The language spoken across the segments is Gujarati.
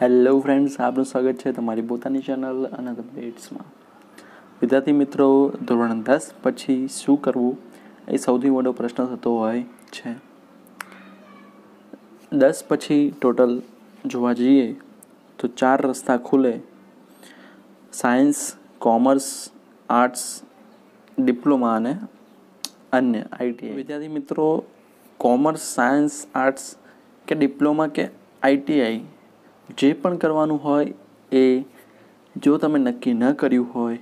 હેલો ફ્રેન્ડ્સ આપનું સ્વાગત છે તમારી પોતાની ચેનલ અને બેટ્સમાં વિદ્યાર્થી મિત્રો ધોરણ દસ પછી શું કરવું એ સૌથી મોટો પ્રશ્ન થતો હોય છે દસ પછી ટોટલ જોવા જઈએ તો ચાર રસ્તા ખુલે સાયન્સ કોમર્સ આર્ટ્સ ડિપ્લોમા અને અન્ય આઈટીઆઈ વિદ્યાર્થી મિત્રો કોમર્સ સાયન્સ આર્ટ્સ કે ડિપ્લોમા કે આઈટીઆઈ જે પણ કરવાનું હોય એ જો તમે નક્કી ન કર્યું હોય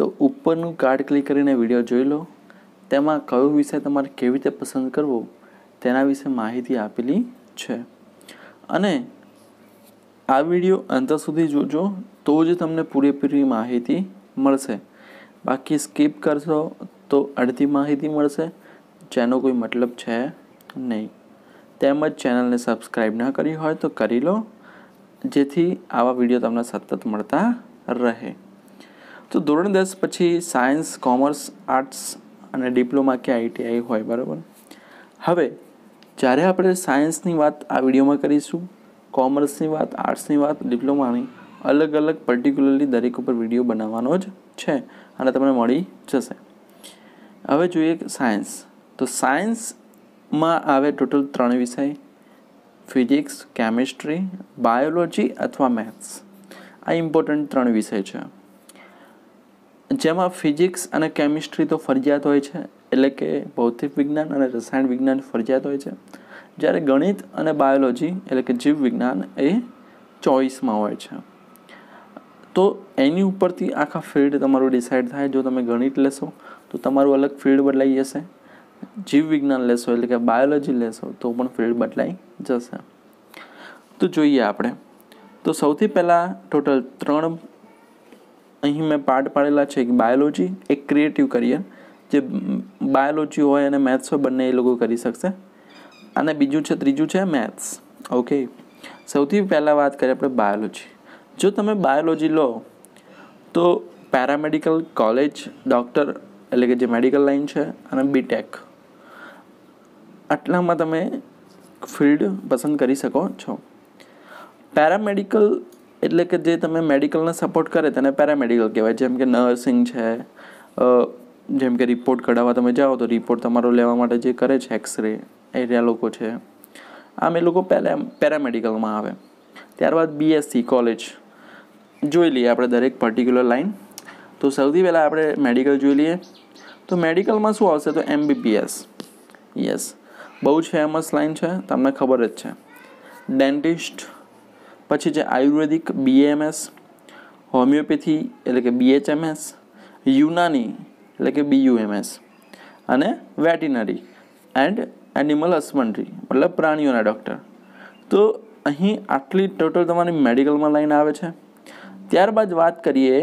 તો ઉપરનું કાર્ડ ક્લિક કરીને વિડીયો જોઈ લો તેમાં કયો વિષય તમારે કેવી રીતે પસંદ કરવો તેના વિશે માહિતી આપેલી છે અને આ વિડીયો અંત સુધી જોજો તો જ તમને પૂરેપૂરી માહિતી મળશે બાકી સ્કીપ કરશો તો અડધી માહિતી મળશે જેનો કોઈ મતલબ છે નહીં તેમજ ચેનલને સબસ્ક્રાઈબ ન કરી હોય તો કરી લો જેથી આવા વિડીયો તમને સતત મળતા રહે તો ધોરણ દસ પછી સાયન્સ કોમર્સ આર્ટ્સ અને ડિપ્લોમા કે આઈટીઆઈ હોય બરાબર હવે જ્યારે આપણે સાયન્સની વાત આ વિડીયોમાં કરીશું કોમર્સની વાત આર્ટ્સની વાત ડિપ્લોમાની અલગ અલગ પર્ટિક્યુલરલી દરેક ઉપર વિડીયો બનાવવાનો જ છે અને તમને મળી જશે હવે જોઈએ સાયન્સ તો સાયન્સમાં આવે ટોટલ ત્રણ વિષય ફિઝિક્સ કેમિસ્ટ્રી બાયોલોજી અથવા મેથ્સ આ ઇમ્પોર્ટન્ટ ત્રણ વિષય છે જેમાં ફિઝિક્સ અને કેમિસ્ટ્રી તો ફરજિયાત હોય છે એટલે કે ભૌતિક વિજ્ઞાન અને રસાયણ વિજ્ઞાન ફરજિયાત હોય છે જ્યારે ગણિત અને બાયોલોજી એટલે કે જીવવિજ્ઞાન એ ચોઈસમાં હોય છે તો એની ઉપરથી આખા ફિલ્ડ તમારું ડિસાઇડ થાય જો તમે ગણિત લેશો તો તમારું અલગ ફિલ્ડ બદલાઈ જશે જીવવિજ્ઞાન લેશો એટલે કે બાયોલોજી લેશો તો પણ ફિલ્ડ બદલાઈ જશે તો જોઈએ આપણે તો સૌથી પહેલાં ટોટલ ત્રણ અહીં મેં પાર્ટ પાડેલા છે એક બાયોલોજી એક ક્રિએટિવ કરિયર જે બાયોલોજી હોય અને મેથ્સ હોય બંને એ લોકો કરી શકશે અને બીજું છે ત્રીજું છે મેથ્સ ઓકે સૌથી પહેલાં વાત કરીએ આપણે બાયોલોજી જો તમે બાયોલોજી લો તો પેરામેડિકલ કોલેજ ડૉક્ટર એટલે કે જે મેડિકલ લાઈન છે અને બીટેક આટલામાં તમે ફિલ્ડ પસંદ કરી શકો છો પેરામેડિકલ એટલે કે જે તમે મેડિકલને સપોર્ટ કરે તેને પેરામેડિકલ કહેવાય જેમ કે નર્સિંગ છે જેમ કે રિપોર્ટ કઢાવવા તમે જાઓ તો રિપોર્ટ તમારો લેવા માટે જે કરે છે એક્સરે એરિયા લોકો છે આમ એ લોકો પહેલાં પેરામેડિકલમાં આવે ત્યારબાદ બીએસસી કોલેજ જોઈ લઈએ આપણે દરેક પર્ટિક્યુલર લાઇન તો સૌથી પહેલાં આપણે મેડિકલ જોઈ લઈએ તો મેડિકલમાં શું આવશે તો એમબીબીએસ યસ બહુ જ ફેમસ લાઇન છે તમને ખબર જ છે ડેન્ટિસ્ટ પછી છે આયુર્વેદિક બીએમએસ હોમિયોપેથી એટલે કે બીએચએમએસ યુનાની એટલે કે બીયુએમએસ અને વેટિનરી એન્ડ એનિમલ હસબન્ડરી મતલબ પ્રાણીઓના ડૉક્ટર તો અહીં આટલી ટોટલ તમારી મેડિકલમાં લાઈન આવે છે ત્યારબાદ વાત કરીએ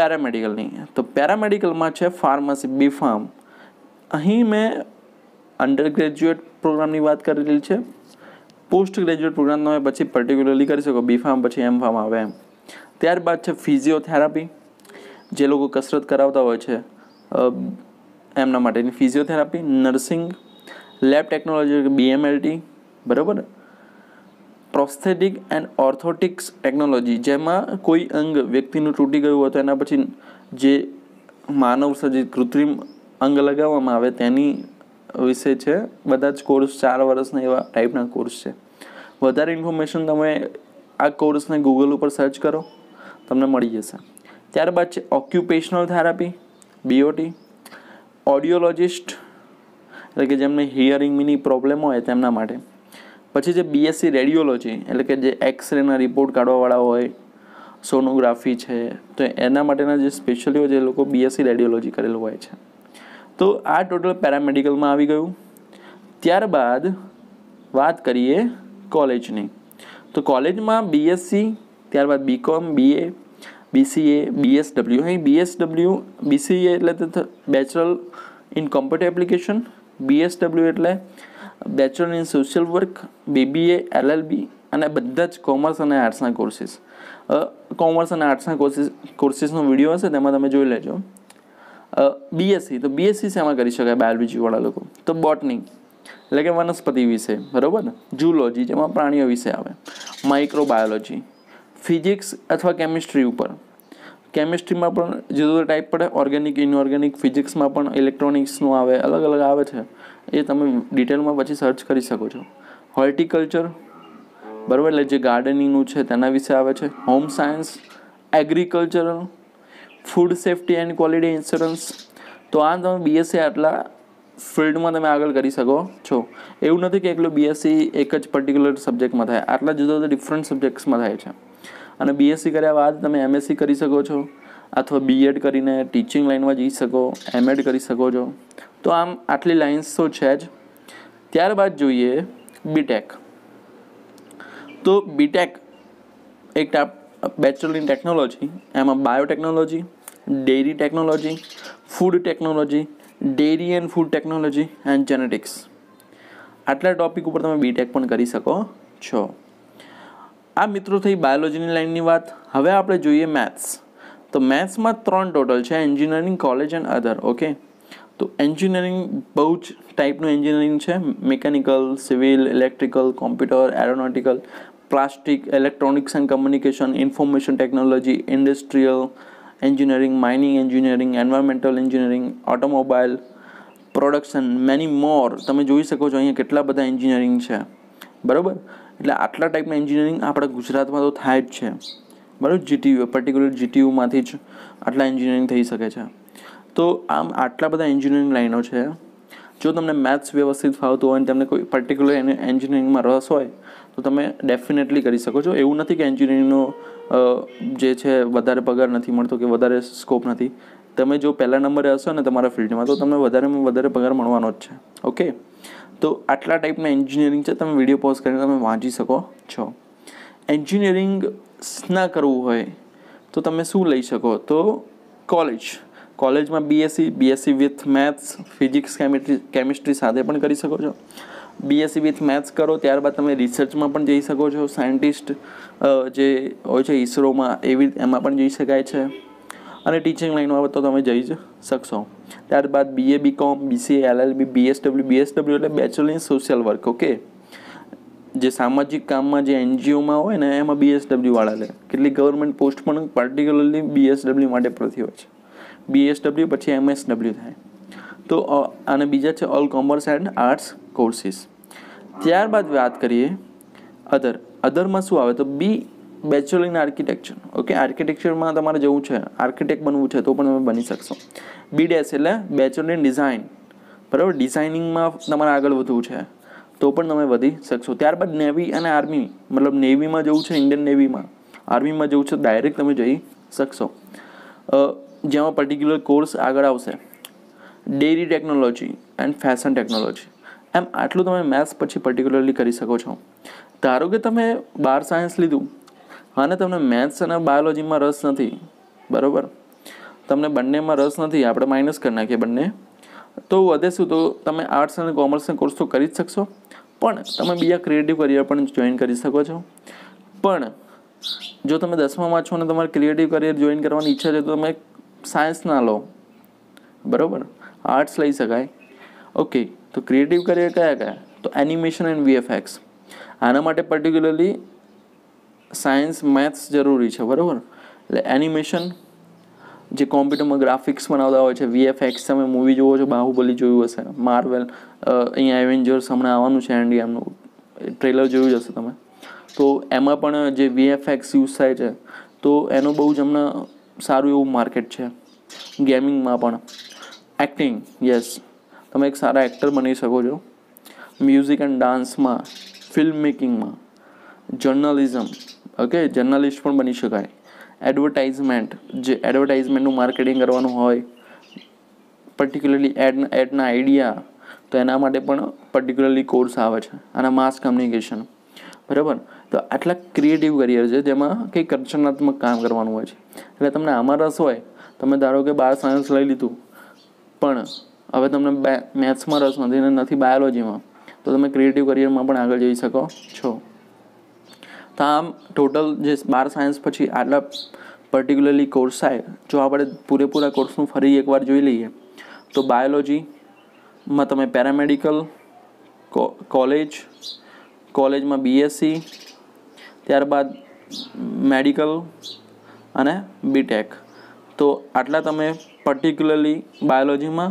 પેરામેડિકલની તો પેરામેડિકલમાં છે ફાર્મસી બી ફાર્મ અહીં મેં અંડર ગ્રેજ્યુએટ પ્રોગ્રામની વાત કરેલી છે પોસ્ટ ગ્રેજ્યુએટ પ્રોગ્રામ તમે પછી પર્ટિક્યુલરલી કરી શકો બી ફાર્મ પછી એમ ફાર્મ આવે એમ ત્યારબાદ છે ફિઝિયોથેરાપી જે લોકો કસરત કરાવતા હોય છે એમના માટેની physiotherapy nursing lab technology BMLT બરાબર પ્રોસ્થેટિક એન્ડ ઓર્થોટિક્સ ટેકનોલોજી જેમાં કોઈ અંગ વ્યક્તિનું તૂટી ગયું હોય તો એના પછી જે માનવ સર્જિત કૃત્રિમ અંગ લગાવવામાં આવે તેની વિશે છે બધા જ કોર્સ ચાર વર્ષના એવા ટાઈપના કોર્સ છે વધારે ઇન્ફોર્મેશન તમે આ કોર્સને ગૂગલ ઉપર સર્ચ કરો તમને મળી જશે ત્યારબાદ છે ઓક્યુપેશનલ થેરાપી બીઓટી ઓડિયોલોજિસ્ટ એટલે કે જેમને હિયરિંગની પ્રોબ્લેમ હોય તેમના માટે પછી જે બીએસસી રેડિયોલોજી એટલે કે જે એક્સરેના રિપોર્ટ કાઢવાવાળા હોય સોનોગ્રાફી છે તો એના માટેના જે સ્પેશિયલીઓ જે લોકો બીએસસી રેડિયોલોજી કરેલું હોય છે તો આ ટોટલ પેરામેડિકલમાં આવી ગયું ત્યારબાદ વાત કરીએ કોલેજની તો કોલેજમાં બીએસસી ત્યારબાદ બીકોમ બીએ બીસીએ બીએસડબલ્યુ અહીં બીએસડબલ્યુ બીસીએ એટલે bachelor in computer application BSW એટલે bachelor in social work BBA LLB અને બધા જ કોમર્સ અને આર્ટ્સના કોર્સીસ કોમર્સ અને આર્ટ્સના કોર્સિસ કોર્સિસનો વિડીયો હશે તેમાં તમે જોઈ લેજો બીએસસી તો બીએસસી શેમાં કરી શકાય બાયોલોજીવાળા લોકો તો બોટની એટલે કે વનસ્પતિ વિશે બરાબર ને જુલોજી જેમાં પ્રાણીઓ વિશે આવે માઇક્રોબાયોલોજી ફિઝિક્સ અથવા કેમિસ્ટ્રી ઉપર કેમિસ્ટ્રીમાં પણ જુદો ટાઈપ પડે ઓર્ગેનિક ઇનઓર્ગેનિક ફિઝિક્સમાં પણ ઇલેક્ટ્રોનિક્સનું આવે અલગ અલગ આવે છે એ તમે ડિટેલમાં પછી સર્ચ કરી શકો છો હોર્ટિકલ્ચર બરાબર એટલે જે ગાર્ડનિંગનું છે તેના વિશે આવે છે home science agricultural food safety and quality insurance તો આ તમે બીએસસી આટલા ફિલ્ડમાં તમે આગળ કરી શકો છો એવું નથી કે એકલું બીએસસી એક જ પર્ટિક્યુલર સબ્જેક્ટમાં થાય આટલા જુદા જુદા ડિફરન્ટ સબ્જેક્ટ્સમાં થાય છે અને બીએસસી કર્યા બાદ તમે એમએસસી કરી શકો છો અથવા બીએડ કરીને ટીચિંગ લાઇનમાં જઈ શકો એમએડ કરી શકો છો તો આમ આટલી લાઇન્સ તો છે જ ત્યારબાદ જોઈએ બીટેક તો બીટેક એક બેચલર ઇન ટેકનોલોજી એમાં biotechnology dairy technology food technology dairy and food technology and genetics આટલા ટોપિક ઉપર તમે બીટેક પણ કરી શકો છો આ મિત્રો થઈ બાયોલોજીની લાઈનની વાત હવે આપણે જોઈએ મેથ્સ તો મેથ્સમાં ત્રણ ટોટલ છે engineering college and other okay તો એન્જિનિયરિંગ બહુ જ ટાઈપનું એન્જિનિયરિંગ છે mechanical civil electrical computer aeronautical plastic electronics and communication information technology industrial engineering, mining engineering, environmental engineering, automobile, production many more તમે જોઈ શકો છો અહીંયા કેટલા બધા એન્જિનિયરિંગ છે બરાબર એટલે આટલા ટાઈપના એન્જિનિયરિંગ આપણા ગુજરાતમાં તો થાય જ છે બરાબર જીટીયુ પર્ટિક્યુલર જીટીયુમાંથી જ આટલા એન્જિનિયરિંગ થઈ શકે છે તો આમ આટલા બધા એન્જિનિયરિંગ લાઈનો છે જો તમને મેથ્સ વ્યવસ્થિત ફાવતું હોય અને તમને કોઈ પર્ટિક્યુલર એને એન્જિનિયરિંગમાં રસ હોય તો તમે ડેફિનેટલી કરી શકો છો એવું નથી કે એન્જિનિયરિંગનો જે છે વધારે પગાર નથી મળતો કે વધારે સ્કોપ નથી તમે જો પહેલા નંબરે હશો ને તમારા ફિલ્ડમાં તો તમને વધારેમાં વધારે પગાર મળવાનો જ છે ઓકે તો આટલા ટાઈપના એન્જિનિયરિંગ છે તમે વિડીયો પોઝ કરીને તમે વાંચી શકો છો એન્જિનિયરિંગ ના કરવું હોય તો તમે શું લઈ શકો તો કોલેજ કોલેજમાં BSc BSc with maths physics chemistry chemistry સાથે પણ કરી શકો છો બીએસસી વિથ મેથ્સ કરો ત્યારબાદ તમે રિસર્ચમાં પણ જઈ શકો છો સાયન્ટિસ્ટ જે હોય છે ઇસરોમાં એવી એમાં પણ જઈ શકાય છે અને ટીચિંગ લાઇનમાં તો તમે જઈ જ શકશો ત્યારબાદ BA BCom BCA LLB BSW BSW એટલે bachelor in social work okay જે સામાજિક કામમાં જે એનજીઓમાં હોય ને એમાં વાળા લે કેટલી ગવર્મેન્ટ પોસ્ટ પણ પર્ટિક્યુલરલી બીએસડબલ્યુ માટે પડતી હોય છે બીએસડબલ્યુ પછી એમએસડબલ્યુ થાય તો અને બીજા છે all commerce and arts courses ત્યારબાદ વાત કરીએ અધર અધરમાં શું આવે તો B bachelor in architecture okay આર્કિટેક્ચરમાં તમારે જવું છે આર્કિટેક્ટ બનવું છે તો પણ તમે બની શકશો બી ડેશ એટલે બેચલર ઇન ડિઝાઇન બરાબર ડિઝાઇનિંગમાં તમારે આગળ વધવું છે તો પણ તમે વધી શકશો ત્યારબાદ નેવી અને આર્મી મતલબ નેવીમાં જવું છે ઇન્ડિયન નેવીમાં આર્મીમાં જવું છે ડાયરેક્ટ તમે જઈ શકશો જેમાં પર્ટિક્યુલર કોર્સ આગળ આવશે dairy technology and fashion technology એમ આટલું તમે મેથ્સ પછી પર્ટિક્યુલરલી કરી શકો છો ધારો કે તમે બાર સાયન્સ લીધું અને તમને મેથ્સ અને બાયોલોજીમાં રસ નથી બરાબર તમને બંનેમાં રસ નથી આપણે માઇનસ કરી નાખીએ બંને તો વધે શું તો તમે આર્ટ્સ અને કોમર્સનો કોર્સ તો કરી જ શકશો પણ તમે બીજા ક્રિએટિવ કરિયર પણ જોઈન કરી શકો છો પણ જો તમે દસમામાં છો અને તમારે ક્રિએટિવ કરિયર જોઈન કરવાની ઈચ્છા છે તો તમે સાયન્સના લો બરાબર આર્ટ્સ લઈ શકાય ઓકે તો ક્રિએટિવ કરિયર કયા કયા તો એનિમેશન એન્ડ વીએફએક્સ આના માટે પર્ટિક્યુલરલી સાયન્સ મેથ્સ જરૂરી છે બરાબર એટલે એનિમેશન જે કોમ્પ્યુટરમાં ગ્રાફિક્સ બનાવતા હોય છે વીએફએક્સ તમે મૂવી જુઓ છો બાહુબલી જોયું હશે માર્વેલ અહીંયા એવેન્જર્સ હમણાં આવવાનું છે એન્ડ ટ્રેલર જોયું જ હશે તમે તો એમાં પણ જે વીએફએક્સ યુઝ થાય છે તો એનો બહુ જ હમણાં સારું એવું માર્કેટ છે ગેમિંગમાં પણ એક્ટિંગ યસ તમે એક સારા એક્ટર બની શકો છો મ્યુઝિક એન્ડ ડાન્સમાં ફિલ્મ મેકિંગમાં જર્નલિઝમ ઓકે જર્નલિસ્ટ પણ બની શકાય એડવર્ટાઇઝમેન્ટ જે એડવર્ટાઇઝમેન્ટનું માર્કેટિંગ કરવાનું હોય પર્ટિક્યુલરલી એડ એડના આઈડિયા તો એના માટે પણ પર્ટિક્યુલરલી કોર્સ આવે છે અને માસ કમ્યુનિકેશન બરાબર તો આટલા ક્રિએટિવ કરિયર છે જેમાં કંઈક રચનાત્મક કામ કરવાનું હોય છે એટલે તમને આમાં રસ હોય તમે ધારો કે બાર સાયન્સ લઈ લીધું પણ હવે તમને મેથ્સમાં રસ નથી ને નથી બાયોલોજીમાં તો તમે ક્રિએટિવ કરિયરમાં પણ આગળ જઈ શકો છો તો આમ ટોટલ જે બાર સાયન્સ પછી આટલા પર્ટિક્યુલરલી કોર્સ થાય જો આપણે પૂરેપૂરા કોર્સનું ફરી એકવાર જોઈ લઈએ તો બાયોલોજીમાં તમે પેરામેડિકલ કોલેજ કોલેજમાં બીએસસી ત્યારબાદ મેડિકલ અને બીટેક તો આટલા તમે પર્ટિક્યુલરલી બાયોલોજીમાં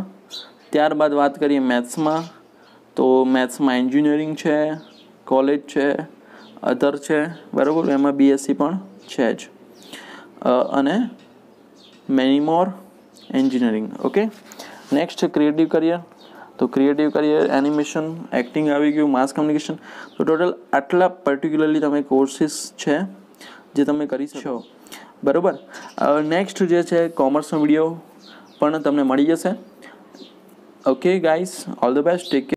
ત્યારબાદ વાત કરીએ મેથ્સમાં તો મેથ્સમાં એન્જિનિયરિંગ છે કોલેજ છે અધર છે બરાબર એમાં બીએસસી પણ છે જ અને many more engineering okay next creative career તો ક્રિએટિવ કરિયર એનિમેશન એક્ટિંગ આવી ગયું માસ કમ્યુનિકેશન તો ટોટલ આટલા પર્ટિક્યુલરલી તમે કોર્સીસ છે જે તમે કરી શકો બરાબર નેક્સ્ટ જે છે કોમર્સનો વિડીયો પણ તમને મળી જશે okay guys all the best tech